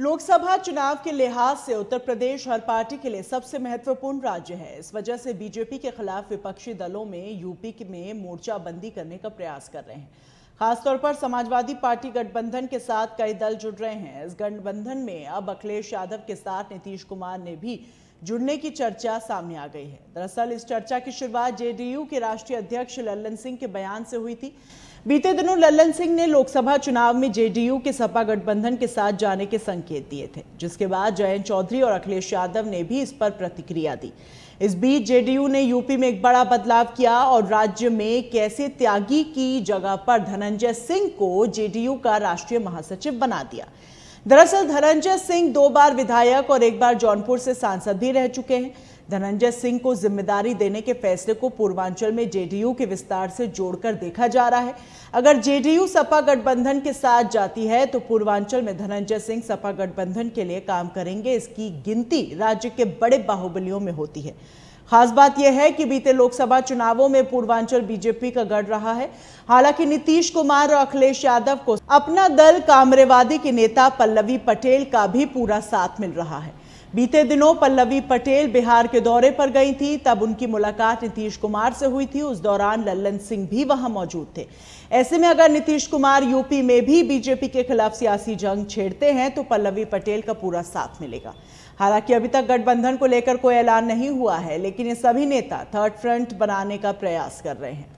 लोकसभा चुनाव के लिहाज से उत्तर प्रदेश हर पार्टी के लिए सबसे महत्वपूर्ण राज्य है इस वजह से बीजेपी के खिलाफ विपक्षी दलों में यूपी में मोर्चाबंदी करने का प्रयास कर रहे हैं खासतौर पर समाजवादी पार्टी गठबंधन के साथ कई दल जुड़ रहे हैं इस गठबंधन में अब अखिलेश यादव के साथ नीतीश कुमार ने भी जुड़ने की चर्चा सामने आ गई है दरअसल इस चर्चा की शुरुआत जेडीयू के राष्ट्रीय अध्यक्ष लल्लन सिंह के बयान से हुई थी बीते दिनों लल्लन सिंह ने लोकसभा चुनाव में जेडीयू के सपा गठबंधन के साथ जाने के संकेत दिए थे जिसके बाद जयंत चौधरी और अखिलेश यादव ने भी इस पर प्रतिक्रिया दी इस बीच जेडीयू ने यूपी में एक बड़ा बदलाव किया और राज्य में कैसे त्यागी की जगह पर धनंजय सिंह को जेडीयू का राष्ट्रीय महासचिव बना दिया दरअसल धनंजय सिंह दो बार विधायक और एक बार जौनपुर से सांसद भी रह चुके हैं धनंजय सिंह को जिम्मेदारी देने के फैसले को पूर्वांचल में जेडीयू के विस्तार से जोड़कर देखा जा रहा है अगर जेडीयू सपा गठबंधन के साथ जाती है तो पूर्वांचल में धनंजय सिंह सपा गठबंधन के लिए काम करेंगे इसकी गिनती राज्य के बड़े बाहुबलियों में होती है खास बात यह है कि बीते लोकसभा चुनावों में पूर्वांचल बीजेपी का गढ़ रहा है हालांकि नीतीश कुमार और अखिलेश यादव को अपना दल कामरेवादी के नेता पल्लवी पटेल का भी पूरा साथ मिल रहा है बीते दिनों पल्लवी पटेल बिहार के दौरे पर गई थी तब उनकी मुलाकात नीतीश कुमार से हुई थी उस दौरान लल्लन सिंह भी वहां मौजूद थे ऐसे में अगर नीतीश कुमार यूपी में भी बीजेपी के खिलाफ सियासी जंग छेड़ते हैं तो पल्लवी पटेल का पूरा साथ मिलेगा हालांकि अभी तक गठबंधन को लेकर कोई ऐलान नहीं हुआ है लेकिन ये सभी नेता थर्ड फ्रंट बनाने का प्रयास कर रहे हैं